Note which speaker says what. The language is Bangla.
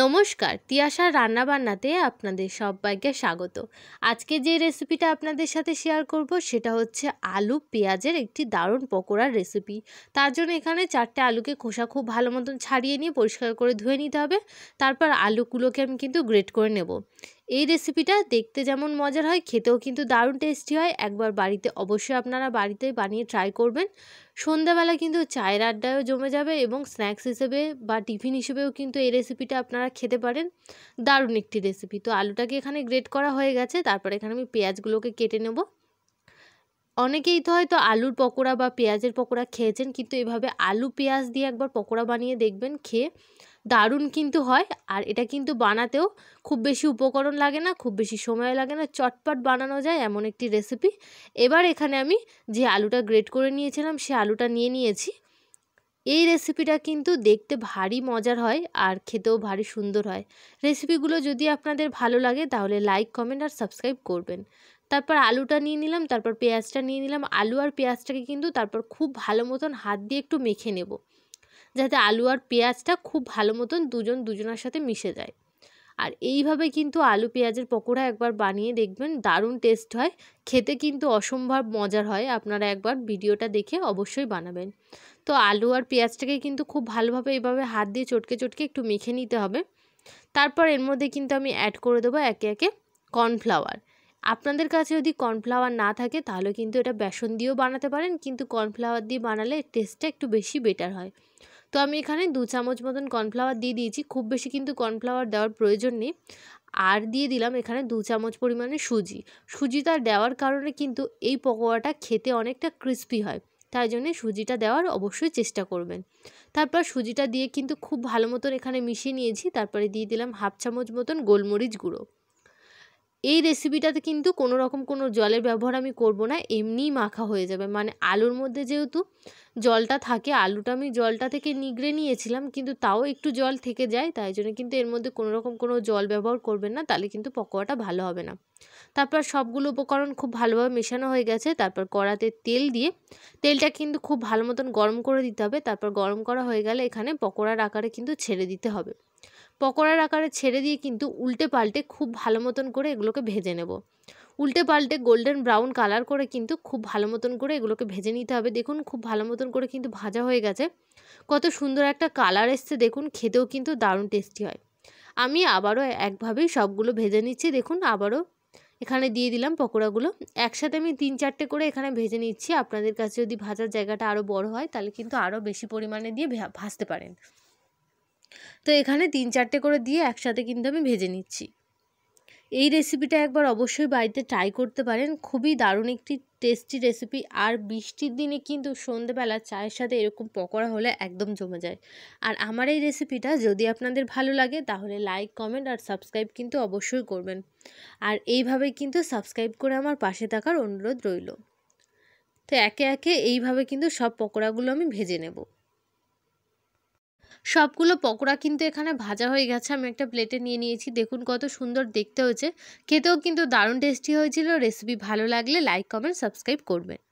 Speaker 1: নমস্কার তিয়াশার রান্নাবান্নাতে আপনাদের সবাইকে স্বাগত আজকে যে রেসিপিটা আপনাদের সাথে শেয়ার করব সেটা হচ্ছে আলু পেঁয়াজের একটি দারুণ পকোড়ার রেসিপি তার জন্য এখানে চারটে আলুকে খোসা খুব ভালো মতন ছাড়িয়ে নিয়ে পরিষ্কার করে ধুয়ে নিতে হবে তারপর আলুগুলোকে আমি কিন্তু গ্রেট করে নেব এই রেসিপিটা দেখতে যেমন মজার হয় খেতেও কিন্তু দারুণ টেস্টি হয় একবার বাড়িতে অবশ্যই আপনারা বাড়িতে বানিয়ে ট্রাই করবেন সন্ধ্যাবেলা কিন্তু চায়ের আড্ডায়ও জমে যাবে এবং স্ন্যাক্স হিসেবে বা টিফিন হিসেবেও কিন্তু এই রেসিপিটা আপনারা খেতে পারেন দারুণ একটি রেসিপি তো আলুটাকে এখানে গ্রেট করা হয়ে গেছে তারপর এখানে আমি পেঁয়াজগুলোকে কেটে নেব অনেকেই তো হয়তো আলুর পকোড়া বা পেঁয়াজের পকোড়া খেয়েছেন কিন্তু এভাবে আলু পেঁয়াজ দিয়ে একবার পকোড়া বানিয়ে দেখবেন খেয়ে দারুণ কিন্তু হয় আর এটা কিন্তু বানাতেও খুব বেশি উপকরণ লাগে না খুব বেশি সময় লাগে না চটপট বানানো যায় এমন একটি রেসিপি এবার এখানে আমি যে আলুটা গ্রেট করে নিয়েছিলাম সে আলুটা নিয়ে নিয়েছি এই রেসিপিটা কিন্তু দেখতে ভারী মজার হয় আর খেতেও ভারী সুন্দর হয় রেসিপিগুলো যদি আপনাদের ভালো লাগে তাহলে লাইক কমেন্ট আর সাবস্ক্রাইব করবেন তারপর আলুটা নিয়ে নিলাম তারপর পেঁয়াজটা নিয়ে নিলাম আলু আর পেঁয়াজটাকে কিন্তু তারপর খুব ভালো মতন হাত দিয়ে একটু মেখে নেব যাতে আলু আর পেঁয়াজটা খুব ভালো মতন দুজন দুজনার সাথে মিশে যায় আর এইভাবে কিন্তু আলু পেঁয়াজের পকোড়া একবার বানিয়ে দেখবেন দারুণ টেস্ট হয় খেতে কিন্তু অসম্ভব মজার হয় আপনারা একবার ভিডিওটা দেখে অবশ্যই বানাবেন তো আলু আর পেঁয়াজটাকে কিন্তু খুব ভালোভাবে এভাবে হাত দিয়ে চটকে চটকে একটু মেখে নিতে হবে তারপর এর মধ্যে কিন্তু আমি অ্যাড করে দেবো একে একে কর্নফ্লাওয়ার আপনাদের কাছে যদি কর্নফ্লাওয়ার না থাকে তাহলে কিন্তু এটা বেসন দিয়েও বানাতে পারেন কিন্তু কর্নফ্লাওয়ার দিয়ে বানালে টেস্টটা একটু বেশি বেটার হয় তো আমি এখানে দু চামচ মতন কর্নফ্লাওয়ার দিয়ে দিয়েছি খুব বেশি কিন্তু কর্নফ্লাওয়ার দেওয়ার প্রয়োজন নেই আর দিয়ে দিলাম এখানে দু চামচ পরিমাণে সুজি সুজিটা দেওয়ার কারণে কিন্তু এই পকোড়াটা খেতে অনেকটা ক্রিস্পি হয় তাই জন্যে সুজিটা দেওয়ার অবশ্যই চেষ্টা করবেন তারপর সুজিটা দিয়ে কিন্তু খুব ভালো মতন এখানে মিশিয়ে নিয়েছি তারপরে দিয়ে দিলাম হাফ চামচ মতন গোলমরিচ গুঁড়ো এই রেসিপিটাতে কিন্তু কোনো রকম কোনো জলের ব্যবহার আমি করব না এমনিই মাখা হয়ে যাবে মানে আলুর মধ্যে যেহেতু জলটা থাকে আলুটা আমি জলটা থেকে নিগড়ে নিয়েছিলাম কিন্তু তাও একটু জল থেকে যায় তাই জন্য কিন্তু এর মধ্যে কোনো রকম কোনো জল ব্যবহার করবেন না তাহলে কিন্তু পকোড়াটা ভালো হবে না তারপর সবগুলো উপকরণ খুব ভালোভাবে মেশানো হয়ে গেছে তারপর কড়াতে তেল দিয়ে তেলটা কিন্তু খুব ভালো মতন গরম করে দিতে হবে তারপর গরম করা হয়ে গেলে এখানে পকোড়ার আকারে কিন্তু ছেড়ে দিতে হবে পকোড়ার আকারে ছেড়ে দিয়ে কিন্তু উল্টে পাল্টে খুব ভালো মতন করে এগুলোকে ভেজে নেব উল্টে পাল্টে গোল্ডেন ব্রাউন কালার করে কিন্তু খুব ভালো মতন করে এগুলোকে ভেজে নিতে হবে দেখুন খুব ভালো মতন করে কিন্তু ভাজা হয়ে গেছে কত সুন্দর একটা কালার এসছে দেখুন খেতেও কিন্তু দারুণ টেস্টি হয় আমি আবারও একভাবেই সবগুলো ভেজে নিচ্ছি দেখুন আবারও এখানে দিয়ে দিলাম পকোড়াগুলো একসাথে আমি তিন চারটে করে এখানে ভেজে নিচ্ছি আপনাদের কাছে যদি ভাজার জায়গাটা আরও বড় হয় তাহলে কিন্তু আরও বেশি পরিমাণে দিয়ে ভাজতে পারেন তো এখানে তিন চারটে করে দিয়ে একসাথে কিন্তু আমি ভেজে নিচ্ছি এই রেসিপিটা একবার অবশ্যই বাড়িতে ট্রাই করতে পারেন খুবই দারুণ একটি টেস্টি রেসিপি আর বৃষ্টির দিনে কিন্তু সন্ধেবেলা চায়ের সাথে এরকম পকোড়া হলে একদম জমে যায় আর আমার এই রেসিপিটা যদি আপনাদের ভালো লাগে তাহলে লাইক কমেন্ট আর সাবস্ক্রাইব কিন্তু অবশ্যই করবেন আর এইভাবে কিন্তু সাবস্ক্রাইব করে আমার পাশে থাকার অনুরোধ রইল তো একে একে এইভাবে কিন্তু সব পকোড়াগুলো আমি ভেজে নেব সবগুলো পকোড়া কিন্তু এখানে ভাজা হয়ে গেছে আমি একটা প্লেটে নিয়ে নিয়েছি দেখুন কত সুন্দর দেখতে হয়েছে খেতেও কিন্তু দারুণ টেস্টি হয়েছিল রেসিপি ভালো লাগলে লাইক কমেন্ট সাবস্ক্রাইব করবেন